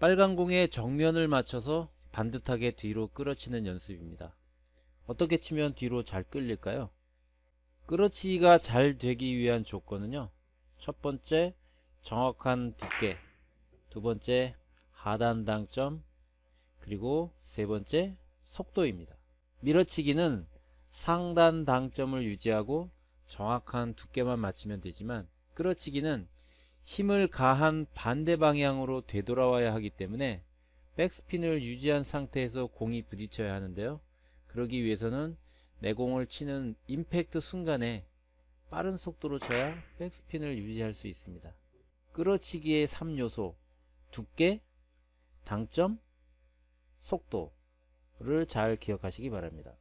빨간 공의 정면을 맞춰서 반듯하게 뒤로 끌어치는 연습입니다. 어떻게 치면 뒤로 잘 끌릴까요? 끌어치기가 잘 되기 위한 조건은요. 첫 번째, 정확한 두께. 두 번째, 하단 당점. 그리고 세 번째, 속도입니다. 밀어치기는 상단 당점을 유지하고 정확한 두께만 맞추면 되지만 끌어치기는 힘을 가한 반대 방향으로 되돌아와야 하기 때문에 백스핀을 유지한 상태에서 공이 부딪혀야 하는데요. 그러기 위해서는 내 공을 치는 임팩트 순간에 빠른 속도로 쳐야 백스핀을 유지할 수 있습니다. 끌어치기의 3요소 두께, 당점, 속도를 잘 기억하시기 바랍니다.